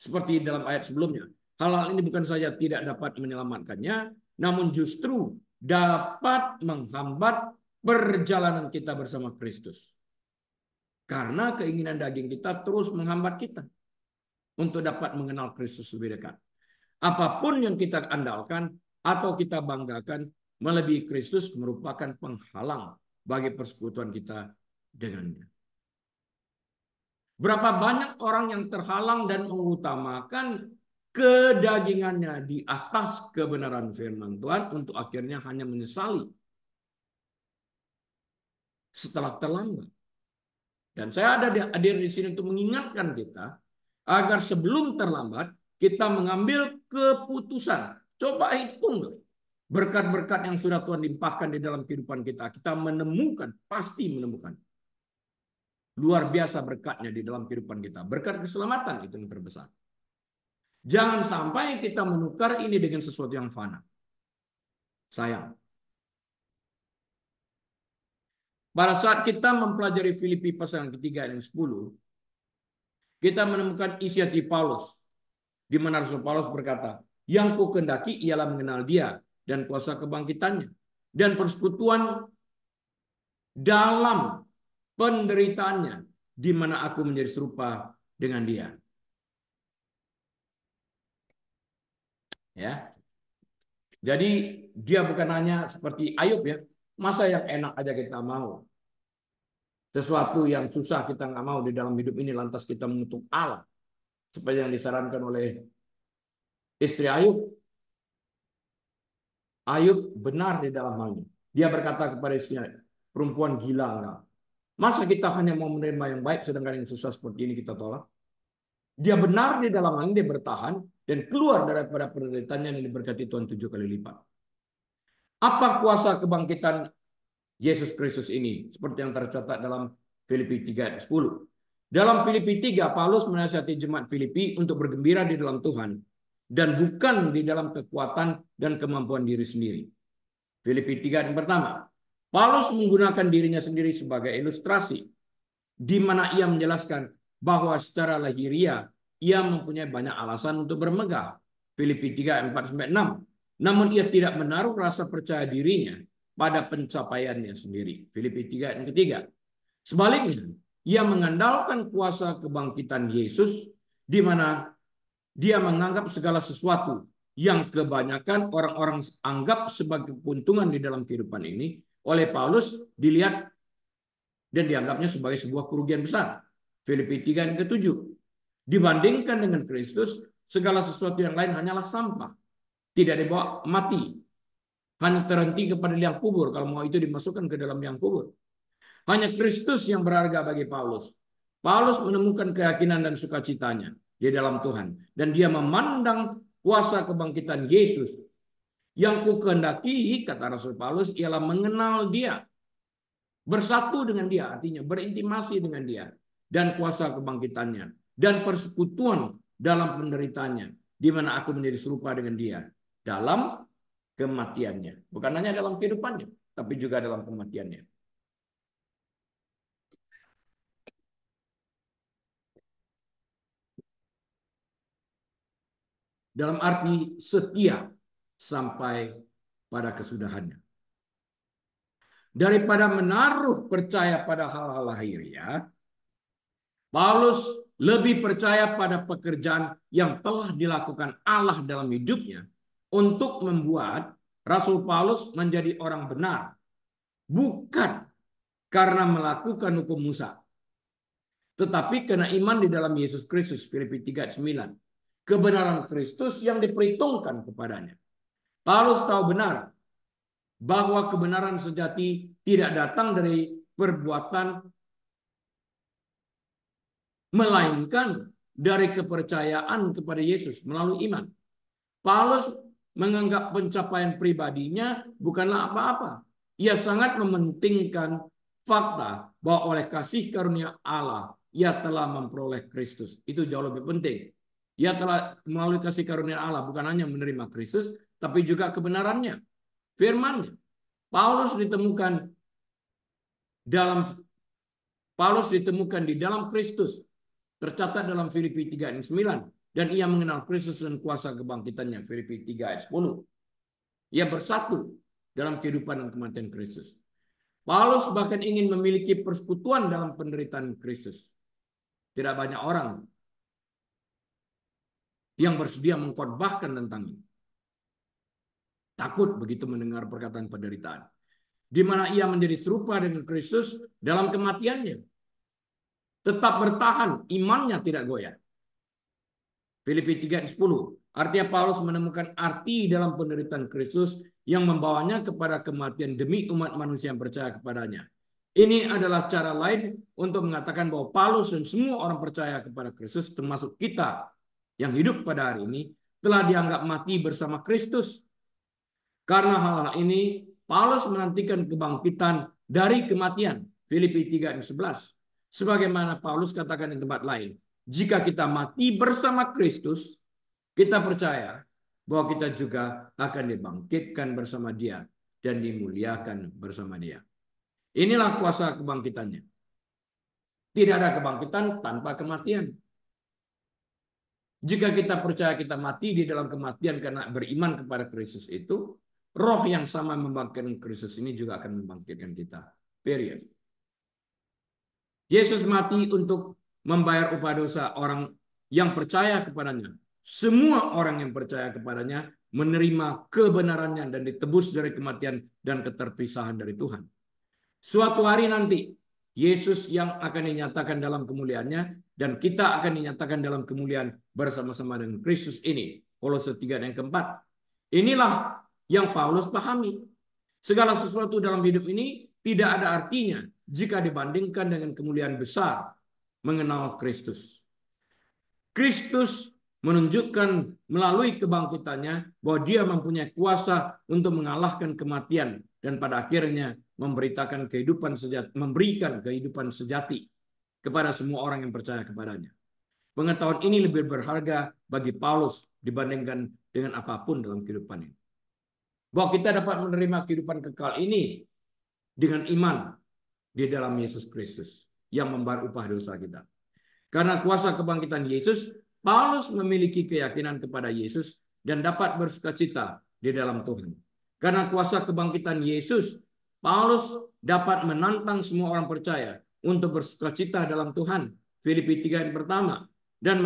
Seperti dalam ayat sebelumnya. Hal-hal ini bukan saja tidak dapat menyelamatkannya, namun justru dapat menghambat perjalanan kita bersama Kristus. Karena keinginan daging kita terus menghambat kita untuk dapat mengenal Kristus lebih dekat. Apapun yang kita andalkan atau kita banggakan melebihi Kristus merupakan penghalang bagi persekutuan kita dengannya. Berapa banyak orang yang terhalang dan mengutamakan kedagingannya di atas kebenaran firman Tuhan untuk akhirnya hanya menyesali setelah terlambat. Dan saya ada hadir di sini untuk mengingatkan kita agar sebelum terlambat kita mengambil keputusan. Coba hitung berkat-berkat yang sudah Tuhan limpahkan di dalam kehidupan kita. Kita menemukan, pasti menemukan Luar biasa berkatnya di dalam kehidupan kita. Berkat keselamatan itu yang terbesar. Jangan sampai kita menukar ini dengan sesuatu yang fana. Sayang. Pada saat kita mempelajari Filipi pasal yang ketiga dan sepuluh, kita menemukan isi hati Paulus. Di mana Rasul Paulus berkata, yang ku kendaki ialah mengenal dia dan kuasa kebangkitannya. Dan persekutuan dalam penderitaannya di mana aku menjadi serupa dengan dia. Ya. Jadi dia bukan hanya seperti Ayub ya, masa yang enak aja kita mau. Sesuatu yang susah kita nggak mau di dalam hidup ini lantas kita menutup Allah. Seperti yang disarankan oleh istri Ayub. Ayub benar di dalam hal ini. Dia berkata kepada istrinya, perempuan gila enggak? Masa kita hanya mau menerima yang baik sedangkan yang susah seperti ini kita tolak? Dia benar di dalam angin, dia bertahan dan keluar daripada penderitaannya yang diberkati Tuhan tujuh kali lipat. Apa kuasa kebangkitan Yesus Kristus ini? Seperti yang tercatat dalam Filipi 3 ayat 10. Dalam Filipi 3, Paulus menasihati jemaat Filipi untuk bergembira di dalam Tuhan dan bukan di dalam kekuatan dan kemampuan diri sendiri. Filipi 3 yang pertama, Paulus menggunakan dirinya sendiri sebagai ilustrasi, di mana ia menjelaskan bahwa secara lahiriah ia mempunyai banyak alasan untuk bermegah. Filipi 3 4 6. Namun ia tidak menaruh rasa percaya dirinya pada pencapaiannya sendiri. Filipi 3 yang ketiga. Sebaliknya, ia mengandalkan kuasa kebangkitan Yesus di mana dia menganggap segala sesuatu yang kebanyakan orang-orang anggap sebagai keuntungan di dalam kehidupan ini oleh Paulus dilihat dan dianggapnya sebagai sebuah kerugian besar. Filipi 3 yang ketujuh. Dibandingkan dengan Kristus, segala sesuatu yang lain hanyalah sampah. Tidak dibawa mati. Hanya terhenti kepada liang kubur. Kalau mau itu dimasukkan ke dalam liang kubur. Hanya Kristus yang berharga bagi Paulus. Paulus menemukan keyakinan dan sukacitanya di dalam Tuhan. Dan dia memandang kuasa kebangkitan Yesus yang ku kehendaki, kata Rasul Paulus, ialah mengenal dia. Bersatu dengan dia, artinya berintimasi dengan dia. Dan kuasa kebangkitannya. Dan persekutuan dalam penderitanya, Di mana aku menjadi serupa dengan dia. Dalam kematiannya. Bukan hanya dalam kehidupannya, tapi juga dalam kematiannya. Dalam arti setia sampai pada kesudahannya. Daripada menaruh percaya pada hal-hal lahir ya Paulus lebih percaya pada pekerjaan yang telah dilakukan Allah dalam hidupnya untuk membuat Rasul Paulus menjadi orang benar, bukan karena melakukan hukum Musa, tetapi karena iman di dalam Yesus Kristus Filipi 3:9. Kebenaran Kristus yang diperhitungkan kepadanya. Paulus tahu benar bahwa kebenaran sejati tidak datang dari perbuatan melainkan dari kepercayaan kepada Yesus melalui iman. Paulus menganggap pencapaian pribadinya bukanlah apa-apa. Ia sangat mementingkan fakta bahwa oleh kasih karunia Allah ia telah memperoleh Kristus. Itu jauh lebih penting. Ia telah melalui kasih karunia Allah bukan hanya menerima Kristus, tapi juga kebenarannya, firmannya. Paulus ditemukan dalam Paulus ditemukan di dalam Kristus tercatat dalam Filipi 3 ayat 9 dan ia mengenal Kristus dan kuasa kebangkitannya Filipi 3 ayat 10. Ia bersatu dalam kehidupan dan kematian Kristus. Paulus bahkan ingin memiliki persekutuan dalam penderitaan Kristus. Tidak banyak orang yang bersedia mengkhotbahkan tentang ini takut begitu mendengar perkataan penderitaan. Di mana ia menjadi serupa dengan Kristus dalam kematiannya. Tetap bertahan, imannya tidak goyah. Filipi 3 10. Artinya Paulus menemukan arti dalam penderitaan Kristus yang membawanya kepada kematian demi umat manusia yang percaya kepadanya. Ini adalah cara lain untuk mengatakan bahwa Paulus dan semua orang percaya kepada Kristus termasuk kita yang hidup pada hari ini telah dianggap mati bersama Kristus karena hal-hal ini, Paulus menantikan kebangkitan dari kematian. Filipi 3 ayat 11. Sebagaimana Paulus katakan di tempat lain, jika kita mati bersama Kristus, kita percaya bahwa kita juga akan dibangkitkan bersama dia dan dimuliakan bersama dia. Inilah kuasa kebangkitannya. Tidak ada kebangkitan tanpa kematian. Jika kita percaya kita mati di dalam kematian karena beriman kepada Kristus itu, Roh yang sama membangkitkan Kristus ini juga akan membangkitkan kita. Period. Yesus mati untuk membayar upah dosa orang yang percaya kepadanya. Semua orang yang percaya kepadanya menerima kebenarannya dan ditebus dari kematian dan keterpisahan dari Tuhan. Suatu hari nanti, Yesus yang akan dinyatakan dalam kemuliaannya dan kita akan dinyatakan dalam kemuliaan bersama-sama dengan Kristus ini. Kolose 3 dan keempat. Inilah yang Paulus pahami. Segala sesuatu dalam hidup ini tidak ada artinya jika dibandingkan dengan kemuliaan besar mengenal Kristus. Kristus menunjukkan melalui kebangkitannya bahwa dia mempunyai kuasa untuk mengalahkan kematian dan pada akhirnya memberitakan kehidupan sejati, memberikan kehidupan sejati kepada semua orang yang percaya kepadanya. Pengetahuan ini lebih berharga bagi Paulus dibandingkan dengan apapun dalam kehidupan ini. Bahwa kita dapat menerima kehidupan kekal ini dengan iman di dalam Yesus Kristus yang membayar upah dosa kita. Karena kuasa kebangkitan Yesus, Paulus memiliki keyakinan kepada Yesus dan dapat bersukacita di dalam Tuhan. Karena kuasa kebangkitan Yesus, Paulus dapat menantang semua orang percaya untuk bersukacita dalam Tuhan. Filipi 3 yang pertama dan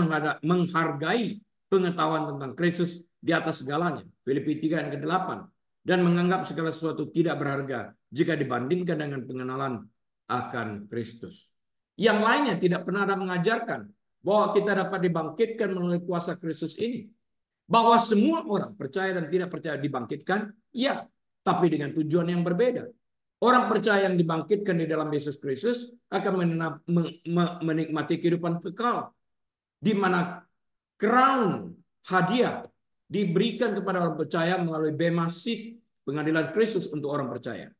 menghargai pengetahuan tentang Kristus di atas segalanya. Filipi 3 yang ke-8 dan menganggap segala sesuatu tidak berharga jika dibandingkan dengan pengenalan akan Kristus. Yang lainnya tidak pernah ada mengajarkan bahwa kita dapat dibangkitkan melalui kuasa Kristus ini. Bahwa semua orang percaya dan tidak percaya dibangkitkan, ya, tapi dengan tujuan yang berbeda. Orang percaya yang dibangkitkan di dalam Yesus Kristus akan menikmati kehidupan kekal, di mana crown hadiah diberikan kepada orang percaya melalui bemasik pengadilan Kristus untuk orang percaya.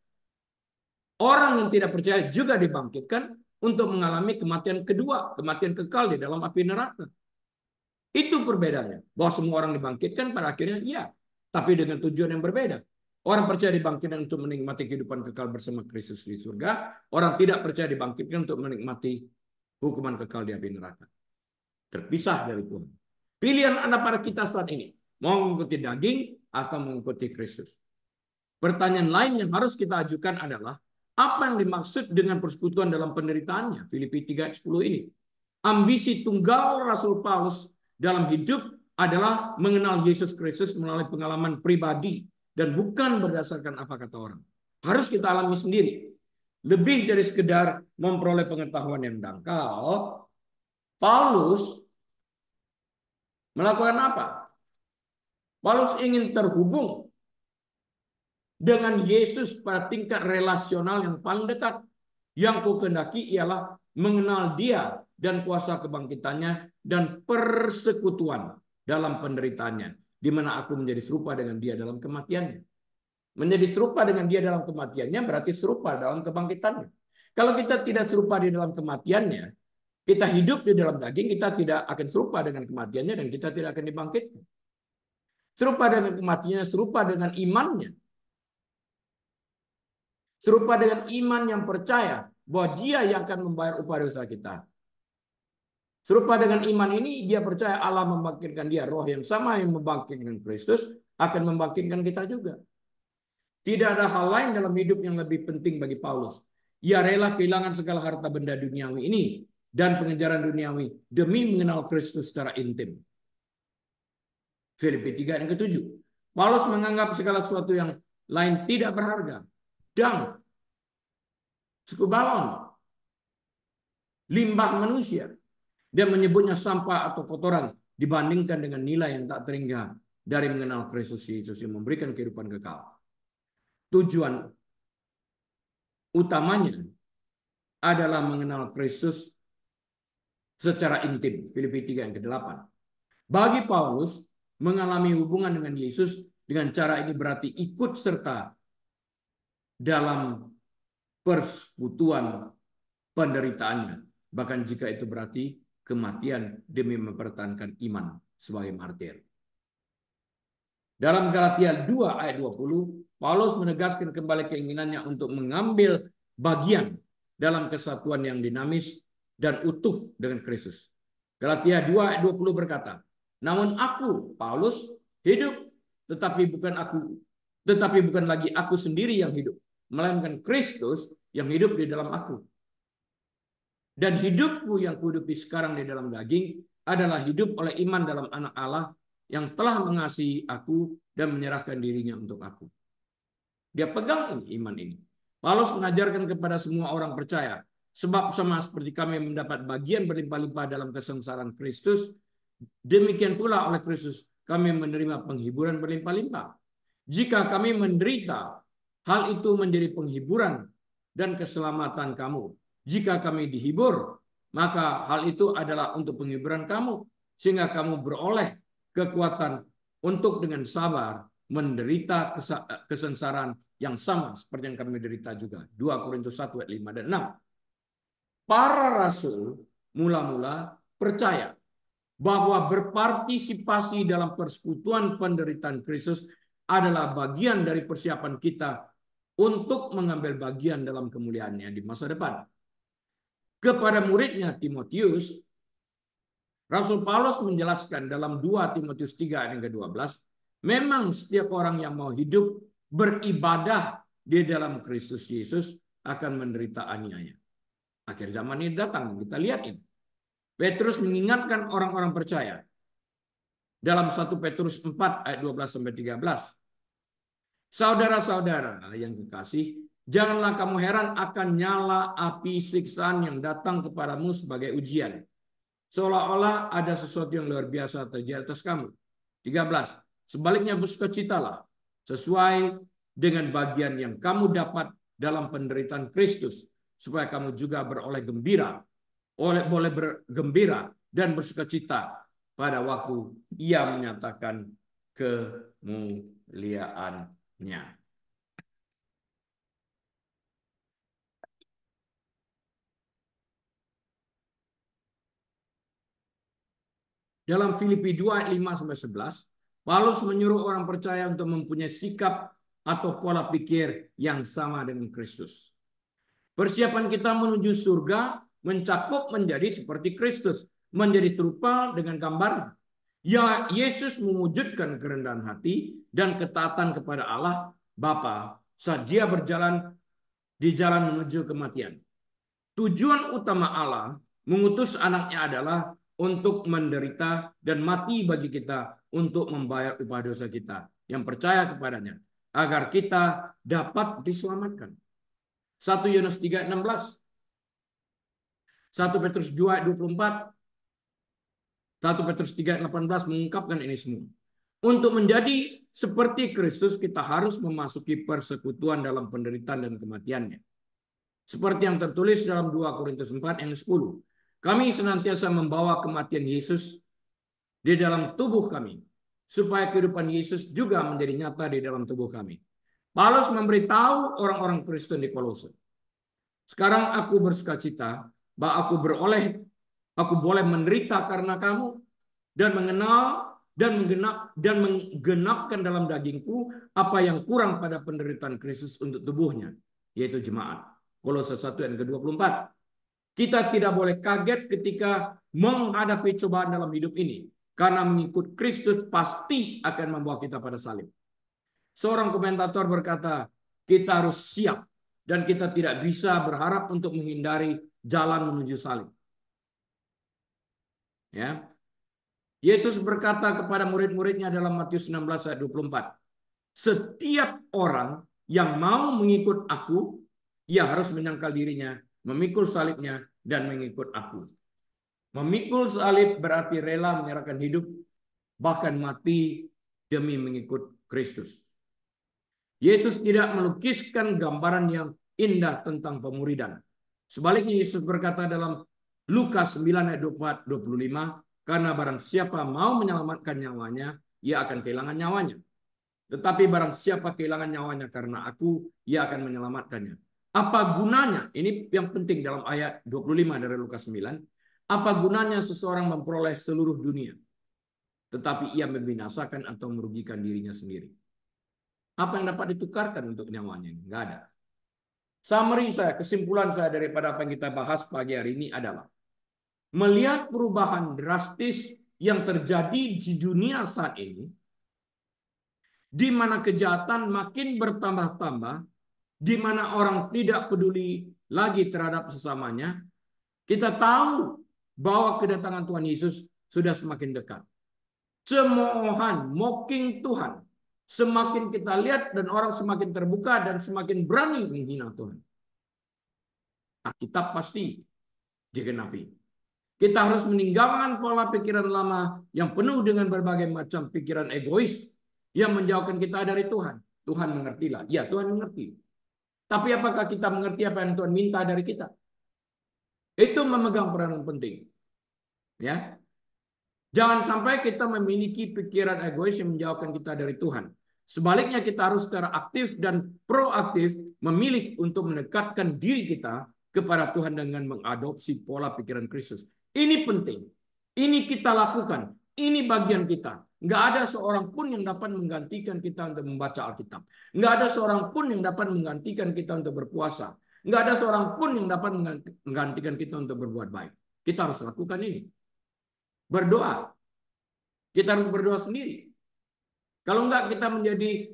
Orang yang tidak percaya juga dibangkitkan untuk mengalami kematian kedua, kematian kekal di dalam api neraka. Itu perbedaannya. Bahwa semua orang dibangkitkan pada akhirnya iya, tapi dengan tujuan yang berbeda. Orang percaya dibangkitkan untuk menikmati kehidupan kekal bersama Kristus di surga. Orang tidak percaya dibangkitkan untuk menikmati hukuman kekal di api neraka. Terpisah dari Tuhan. Pilihan Anda pada kita saat ini. Mau mengikuti daging atau mengikuti Kristus? Pertanyaan lain yang harus kita ajukan adalah, apa yang dimaksud dengan persekutuan dalam penderitaannya? Filipi 3 10 ini. Ambisi tunggal Rasul Paulus dalam hidup adalah mengenal Yesus Kristus melalui pengalaman pribadi dan bukan berdasarkan apa kata orang. Harus kita alami sendiri. Lebih dari sekedar memperoleh pengetahuan yang dangkal, Paulus melakukan apa? Paulus ingin terhubung dengan Yesus pada tingkat relasional yang paling dekat. Yang ku kendaki ialah mengenal dia dan kuasa kebangkitannya dan persekutuan dalam penderitaannya. Di mana aku menjadi serupa dengan dia dalam kematiannya. Menjadi serupa dengan dia dalam kematiannya berarti serupa dalam kebangkitannya. Kalau kita tidak serupa di dalam kematiannya, kita hidup di dalam daging, kita tidak akan serupa dengan kematiannya dan kita tidak akan dibangkitkan serupa dengan kematiannya, serupa dengan imannya. Serupa dengan iman yang percaya bahwa dia yang akan membayar upah dosa kita. Serupa dengan iman ini, dia percaya Allah membangkitkan dia. Roh yang sama yang membangkitkan Kristus akan membangkitkan kita juga. Tidak ada hal lain dalam hidup yang lebih penting bagi Paulus. Ia rela kehilangan segala harta benda duniawi ini dan pengejaran duniawi demi mengenal Kristus secara intim. Filipi 3 yang ketujuh. Paulus menganggap segala sesuatu yang lain tidak berharga. Dan suku balon, limbah manusia. Dia menyebutnya sampah atau kotoran dibandingkan dengan nilai yang tak terhingga dari mengenal Kristus Yesus yang memberikan kehidupan kekal. Tujuan utamanya adalah mengenal Kristus secara intim. Filipi 3 yang ke-8. Bagi Paulus, mengalami hubungan dengan Yesus dengan cara ini berarti ikut serta dalam persekutuan penderitaannya. Bahkan jika itu berarti kematian demi mempertahankan iman sebagai martir. Dalam Galatia 2 ayat 20, Paulus menegaskan kembali keinginannya untuk mengambil bagian dalam kesatuan yang dinamis dan utuh dengan Kristus. Galatia 2 ayat 20 berkata, namun aku, Paulus, hidup, tetapi bukan aku, tetapi bukan lagi aku sendiri yang hidup, melainkan Kristus yang hidup di dalam aku. Dan hidupku yang kuhidupi sekarang di dalam daging adalah hidup oleh iman dalam anak Allah yang telah mengasihi aku dan menyerahkan dirinya untuk aku. Dia pegang ini, iman ini. Paulus mengajarkan kepada semua orang percaya, sebab sama seperti kami mendapat bagian berlimpah-limpah dalam kesengsaraan Kristus, Demikian pula oleh Kristus kami menerima penghiburan berlimpah-limpah. Jika kami menderita, hal itu menjadi penghiburan dan keselamatan kamu. Jika kami dihibur, maka hal itu adalah untuk penghiburan kamu sehingga kamu beroleh kekuatan untuk dengan sabar menderita kesengsaraan yang sama seperti yang kami derita juga. 2 Korintus 1 5 dan 6. Para rasul mula-mula percaya bahwa berpartisipasi dalam persekutuan penderitaan Kristus adalah bagian dari persiapan kita untuk mengambil bagian dalam kemuliaannya di masa depan. Kepada muridnya Timotius, Rasul Paulus menjelaskan dalam 2 Timotius 3 ayat yang ke-12, memang setiap orang yang mau hidup beribadah di dalam Kristus Yesus akan menderita aniaya. Akhir zaman ini datang, kita lihat ini. Petrus mengingatkan orang-orang percaya dalam 1 Petrus 4 ayat 12 sampai 13. Saudara-saudara yang kekasih, janganlah kamu heran akan nyala api siksaan yang datang kepadamu sebagai ujian. Seolah-olah ada sesuatu yang luar biasa terjadi atas kamu. 13. Sebaliknya bersukacitalah sesuai dengan bagian yang kamu dapat dalam penderitaan Kristus supaya kamu juga beroleh gembira oleh boleh bergembira dan bersukacita pada waktu ia menyatakan kemuliaannya. Dalam Filipi 2 ayat 5 sampai 11, Paulus menyuruh orang percaya untuk mempunyai sikap atau pola pikir yang sama dengan Kristus. Persiapan kita menuju surga mencakup menjadi seperti Kristus, menjadi serupa dengan gambar Ya, Yesus mewujudkan kerendahan hati dan ketaatan kepada Allah Bapa saat dia berjalan di jalan menuju kematian. Tujuan utama Allah mengutus anaknya adalah untuk menderita dan mati bagi kita untuk membayar upah dosa kita yang percaya kepadanya agar kita dapat diselamatkan. 1 Yohanes 1 Petrus 2 ayat 24 1 Petrus 3 ayat 18 mengungkapkan ini semua. Untuk menjadi seperti Kristus kita harus memasuki persekutuan dalam penderitaan dan kematiannya. Seperti yang tertulis dalam 2 Korintus 4 ayat 10. Kami senantiasa membawa kematian Yesus di dalam tubuh kami supaya kehidupan Yesus juga menjadi nyata di dalam tubuh kami. Paulus memberitahu orang-orang Kristen di Kolose. Sekarang aku bersukacita bahwa aku beroleh, aku boleh menderita karena kamu dan mengenal dan menggenap dan menggenapkan dalam dagingku apa yang kurang pada penderitaan Kristus untuk tubuhnya, yaitu jemaat. Kolose 1 ayat ke-24. Kita tidak boleh kaget ketika menghadapi cobaan dalam hidup ini karena mengikut Kristus pasti akan membawa kita pada salib. Seorang komentator berkata, kita harus siap dan kita tidak bisa berharap untuk menghindari jalan menuju salib. Ya. Yesus berkata kepada murid-muridnya dalam Matius 16 ayat 24. Setiap orang yang mau mengikut aku, ia harus menyangkal dirinya, memikul salibnya, dan mengikut aku. Memikul salib berarti rela menyerahkan hidup, bahkan mati demi mengikut Kristus. Yesus tidak melukiskan gambaran yang indah tentang pemuridan. Sebaliknya Yesus berkata dalam Lukas 9 ayat 24 25, karena barang siapa mau menyelamatkan nyawanya, ia akan kehilangan nyawanya. Tetapi barang siapa kehilangan nyawanya karena aku, ia akan menyelamatkannya. Apa gunanya? Ini yang penting dalam ayat 25 dari Lukas 9. Apa gunanya seseorang memperoleh seluruh dunia? Tetapi ia membinasakan atau merugikan dirinya sendiri. Apa yang dapat ditukarkan untuk nyawanya? Nggak ada. Summary saya, kesimpulan saya daripada apa yang kita bahas pagi hari ini adalah melihat perubahan drastis yang terjadi di dunia saat ini, di mana kejahatan makin bertambah-tambah, di mana orang tidak peduli lagi terhadap sesamanya, kita tahu bahwa kedatangan Tuhan Yesus sudah semakin dekat. Cemoohan, mocking Tuhan, Semakin kita lihat dan orang semakin terbuka dan semakin berani menghina Tuhan. Nah, kita pasti digenapi. Kita harus meninggalkan pola pikiran lama yang penuh dengan berbagai macam pikiran egois yang menjauhkan kita dari Tuhan. Tuhan mengertilah. Ya, Tuhan mengerti. Tapi apakah kita mengerti apa yang Tuhan minta dari kita? Itu memegang peranan penting. Ya. Jangan sampai kita memiliki pikiran egois yang menjauhkan kita dari Tuhan. Sebaliknya kita harus secara aktif dan proaktif memilih untuk mendekatkan diri kita kepada Tuhan dengan mengadopsi pola pikiran Kristus. Ini penting. Ini kita lakukan. Ini bagian kita. Nggak ada seorang pun yang dapat menggantikan kita untuk membaca Alkitab. Nggak ada seorang pun yang dapat menggantikan kita untuk berpuasa. Nggak ada seorang pun yang dapat menggantikan kita untuk berbuat baik. Kita harus lakukan ini berdoa. Kita harus berdoa sendiri. Kalau enggak kita menjadi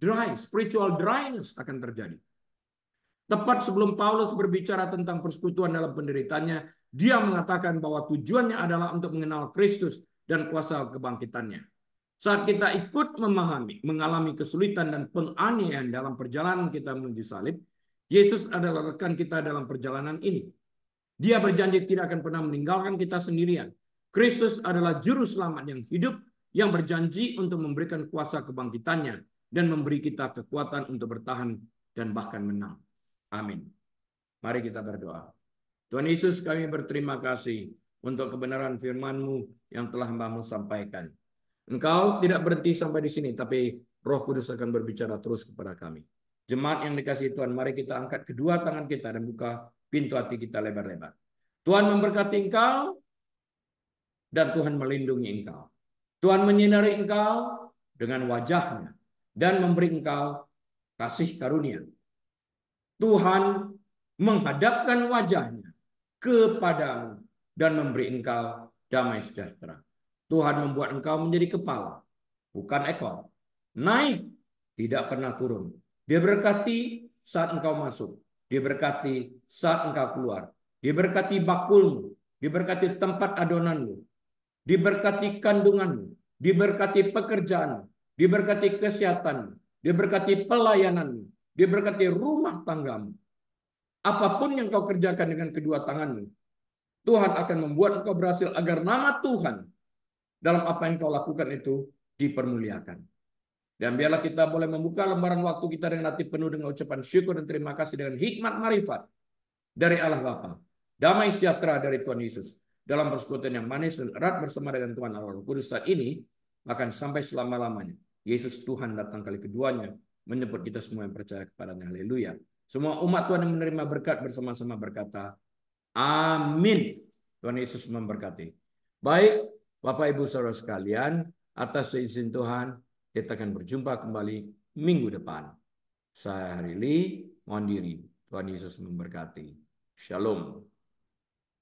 dry, spiritual dryness akan terjadi. Tepat sebelum Paulus berbicara tentang persekutuan dalam penderitanya, dia mengatakan bahwa tujuannya adalah untuk mengenal Kristus dan kuasa kebangkitannya. Saat kita ikut memahami, mengalami kesulitan dan penganiayaan dalam perjalanan kita menuju salib, Yesus adalah rekan kita dalam perjalanan ini. Dia berjanji tidak akan pernah meninggalkan kita sendirian. Kristus adalah juru selamat yang hidup yang berjanji untuk memberikan kuasa kebangkitannya dan memberi kita kekuatan untuk bertahan dan bahkan menang. Amin. Mari kita berdoa. Tuhan Yesus kami berterima kasih untuk kebenaran firman-Mu yang telah hamba-Mu sampaikan. Engkau tidak berhenti sampai di sini, tapi roh kudus akan berbicara terus kepada kami. Jemaat yang dikasih Tuhan, mari kita angkat kedua tangan kita dan buka pintu hati kita lebar-lebar. Tuhan memberkati engkau, dan Tuhan melindungi engkau. Tuhan menyinari engkau dengan wajahnya dan memberi engkau kasih karunia. Tuhan menghadapkan wajahnya kepadamu dan memberi engkau damai sejahtera. Tuhan membuat engkau menjadi kepala, bukan ekor. Naik, tidak pernah turun. Dia berkati saat engkau masuk. Dia berkati saat engkau keluar. Dia berkati bakulmu. Dia berkati tempat adonanmu diberkati kandungan, diberkati pekerjaan, diberkati kesehatan, diberkati pelayanan, diberkati rumah tanggamu. Apapun yang kau kerjakan dengan kedua tanganmu, Tuhan akan membuat engkau berhasil agar nama Tuhan dalam apa yang kau lakukan itu dipermuliakan. Dan biarlah kita boleh membuka lembaran waktu kita dengan hati penuh dengan ucapan syukur dan terima kasih dengan hikmat marifat dari Allah Bapa. Damai sejahtera dari Tuhan Yesus dalam persekutuan yang manis dan erat bersama dengan Tuhan Allah Kudus saat ini akan sampai selama-lamanya. Yesus Tuhan datang kali keduanya menyebut kita semua yang percaya kepadanya. Haleluya. Semua umat Tuhan yang menerima berkat bersama-sama berkata, Amin. Tuhan Yesus memberkati. Baik, Bapak Ibu Saudara sekalian, atas izin Tuhan, kita akan berjumpa kembali minggu depan. Saya Harili, mohon diri. Tuhan Yesus memberkati. Shalom.